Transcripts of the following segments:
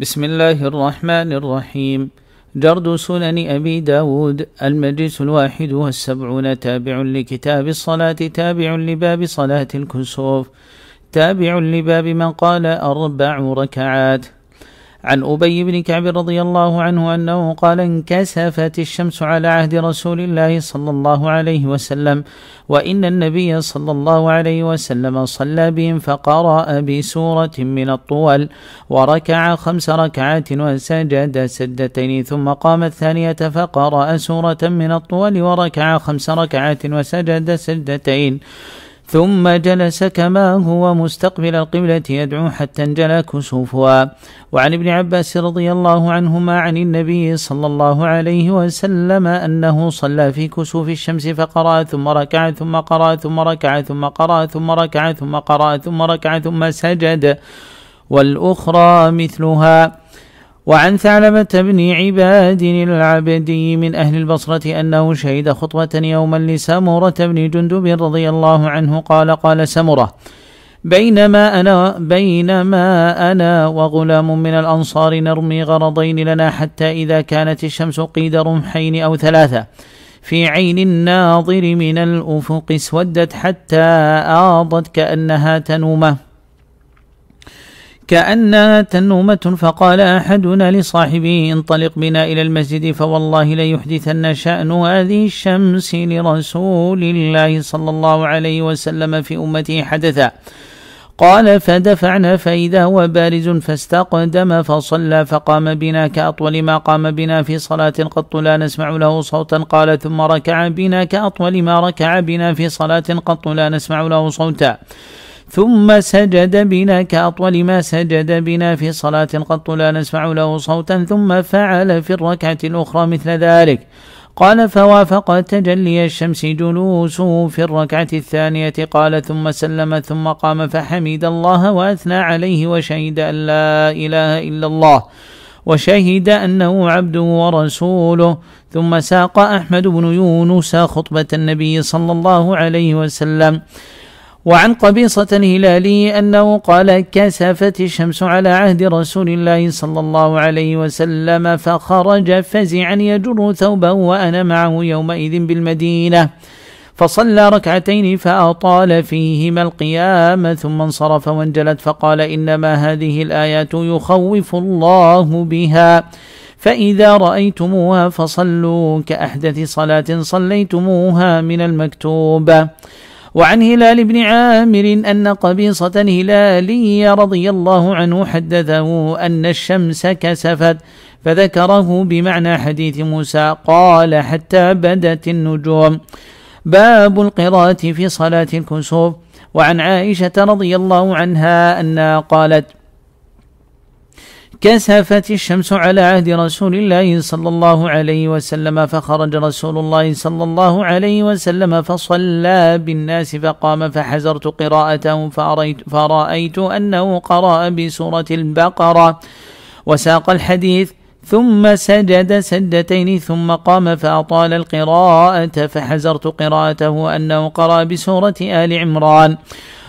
بسم الله الرحمن الرحيم جرد سنن أبي داود المجلس الواحد والسبعون تابع لكتاب الصلاة تابع لباب صلاة الكسوف تابع لباب من قال أربع ركعات عن أبي بن كعب رضي الله عنه أنه قال انكسفت الشمس على عهد رسول الله صلى الله عليه وسلم وإن النبي صلى الله عليه وسلم صلى بهم فقرأ بسورة من الطول وركع خمس ركعات وسجد سجدتين ثم قام الثانية فقرأ سورة من الطول وركع خمس ركعات وسجد سجدتين ثم جلس كما هو مستقبل القبلة يدعو حتى انجلى كسوفها وعن ابن عباس رضي الله عنهما عن النبي صلى الله عليه وسلم أنه صلى في كسوف الشمس فقرأ ثم ركع ثم قرأ ثم ركع ثم قرأ ثم ركع ثم قرأ ثم ركع ثم سجد والأخرى مثلها وعن ثعلبة بن عباد العبدي من أهل البصرة أنه شهد خطبة يوما لسمرة بن جندب رضي الله عنه قال قال سمرة بينما أنا بينما أنا وغلام من الأنصار نرمي غرضين لنا حتى إذا كانت الشمس قيد رمحين أو ثلاثة في عين الناظر من الأفق اسودت حتى آضت كأنها تنومه كأنها تنومة فقال أحدنا لصاحبه انطلق بنا إلى المسجد فوالله ليحدثن شأن هذه الشمس لرسول الله صلى الله عليه وسلم في أمته حدثا قال فدفعنا فإذا هو بارز فاستقدم فصلى فقام بنا كأطول ما قام بنا في صلاة قط لا نسمع له صوتا قال ثم ركع بنا كأطول ما ركع بنا في صلاة قط لا نسمع له صوتا ثم سجد بنا كأطول ما سجد بنا في صلاة قط لا نسمع له صوتا ثم فعل في الركعة الأخرى مثل ذلك قال فوافق تجلي الشمس جلوسه في الركعة الثانية قال ثم سلم ثم قام فحمد الله وأثنى عليه وشهد أن لا إله إلا الله وشهد أنه عبده ورسوله ثم ساق أحمد بن يونس خطبة النبي صلى الله عليه وسلم وعن قبيصة الهلالي أنه قال كسفت الشمس على عهد رسول الله صلى الله عليه وسلم فخرج فزعا يجر ثوبه وأنا معه يومئذ بالمدينة فصلى ركعتين فأطال فيهما القيام ثم انصرف وانجلت فقال إنما هذه الآيات يخوف الله بها فإذا رأيتموها فصلوا كأحدث صلاة صليتموها من المكتوبة وعن هلال بن عامر أن قبيصة هلالية رضي الله عنه حدثه أن الشمس كسفت فذكره بمعنى حديث موسى قال حتى بدت النجوم باب القراءة في صلاة الكسوف وعن عائشة رضي الله عنها أنها قالت كسفت الشمس على عهد رسول الله صلى الله عليه وسلم فخرج رسول الله صلى الله عليه وسلم فصلى بالناس فقام فحزرت قراءته فرأيت, فرأيت أنه قرأ بسورة البقرة وساق الحديث ثم سجد سجدتين ثم قام فأطال القراءة فحزرت قراءته أنه قرأ بسورة آل عمران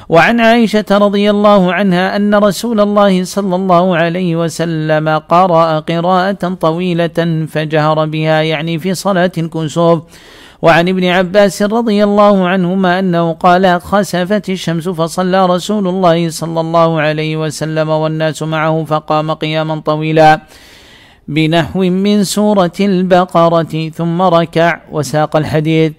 وعن عائشة رضي الله عنها أن رسول الله صلى الله عليه وسلم قرأ قراءة طويلة فجهر بها يعني في صلاة الكسوف وعن ابن عباس رضي الله عنهما أنه قال خسفت الشمس فصلى رسول الله صلى الله عليه وسلم والناس معه فقام قياما طويلا بنحو من سورة البقرة ثم ركع وساق الحديث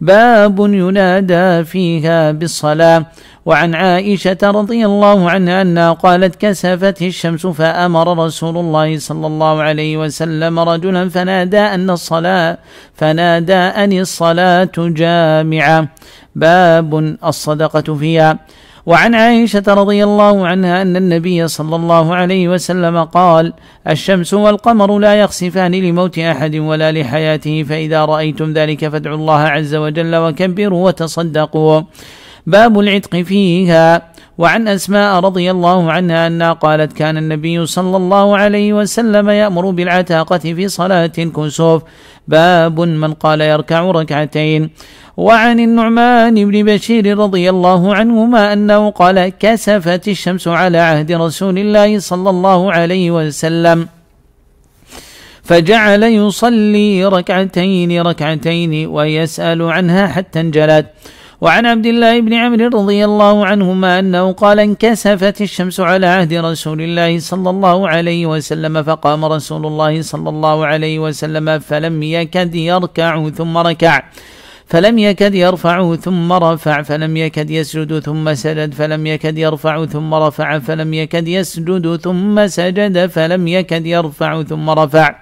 باب ينادى فيها بالصلاة وعن عائشة رضي الله عنها أنها قالت كسفت الشمس فأمر رسول الله صلى الله عليه وسلم رجلا فنادى أن الصلاة فنادى أن الصلاة جامعة باب الصدقة فيها وعن عائشة رضي الله عنها أن النبي صلى الله عليه وسلم قال الشمس والقمر لا يخسفان لموت أحد ولا لحياته فإذا رأيتم ذلك فادعوا الله عز وجل وكبروا وتصدقوا باب العتق فيها وعن أسماء رضي الله عنها أنها قالت كان النبي صلى الله عليه وسلم يأمر بالعتاقة في صلاة الكسوف باب من قال يركع ركعتين وعن النعمان بن بشير رضي الله عنهما أنه قال كسفت الشمس على عهد رسول الله صلى الله عليه وسلم فجعل يصلي ركعتين ركعتين ويسأل عنها حتى انجلت وعن عبد الله بن عمرو رضي الله عنهما أنه قال انكسفت الشمس على عهد رسول الله صلى الله عليه وسلم فقام رسول الله صلى الله عليه وسلم فلم يكد يركع ثم ركع فلم يكد يرفع ثم رفع فلم يكد يسجد ثم سجد فلم يكد يرفع ثم رفع فلم يكد يسجد ثم سجد فلم يكد يرفع ثم رفع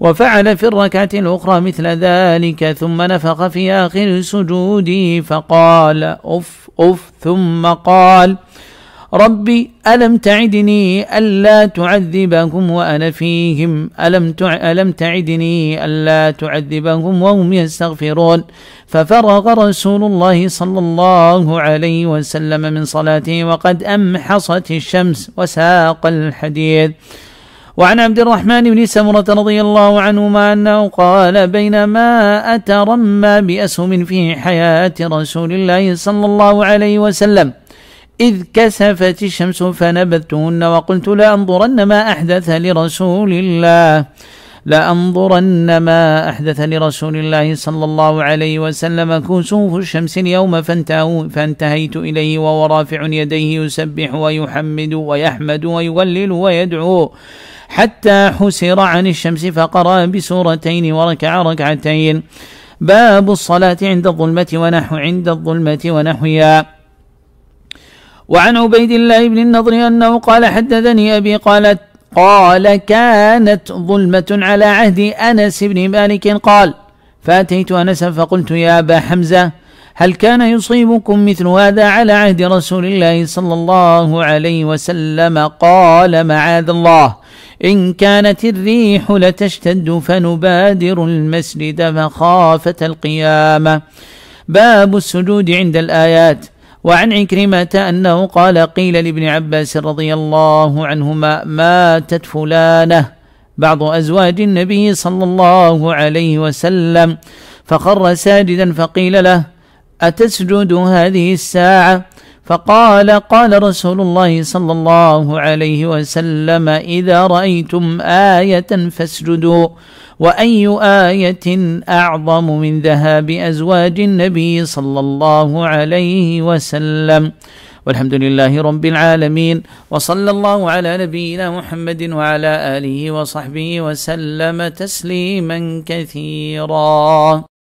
وفعل في الركعة الأخرى مثل ذلك ثم نفخ في آخر سجوده فقال أف أف ثم قال ربي ألم تعدني ألا تعذبهم وأنا فيهم ألم ألم تعدني ألا تعذبهم وهم يستغفرون ففرغ رسول الله صلى الله عليه وسلم من صلاته وقد أمحصت الشمس وساق الحديث وعن عبد الرحمن بن سمرة رضي الله عنهما أنه قال بينما أترمى بأسهم في حياة رسول الله صلى الله عليه وسلم إذ كسفت الشمس فنبذتهن وقلت لأنظرن ما أحدث لرسول الله لأنظرن ما أحدث لرسول الله صلى الله عليه وسلم كسوف الشمس اليوم فانتهوا فانتهيت إليه وهو رافع يديه يسبح ويحمد ويحمد ويولل ويدعو حتى حسر عن الشمس فقرأ بسورتين وركع ركعتين باب الصلاة عند الظلمة ونحو عند الظلمة ونحوها وعن عبيد الله بن النضر أنه قال حدثني أبي قالت قال كانت ظلمة على عهد أنس بن مالك قال فأتيت أنسا فقلت يا أبا حمزة هل كان يصيبكم مثل هذا على عهد رسول الله صلى الله عليه وسلم قال معاذ الله إن كانت الريح لتشتد فنبادر المسجد مخافة القيامة باب السجود عند الآيات وعن عكرمة أنه قال قيل لابن عباس رضي الله عنهما ماتت فلانة بعض أزواج النبي صلى الله عليه وسلم فخر ساجدا فقيل له أتسجد هذه الساعة فقال قال رسول الله صلى الله عليه وسلم إذا رأيتم آية فاسجدوا وأي آية أعظم من ذهاب أزواج النبي صلى الله عليه وسلم والحمد لله رب العالمين وصلى الله على نبينا محمد وعلى آله وصحبه وسلم تسليما كثيرا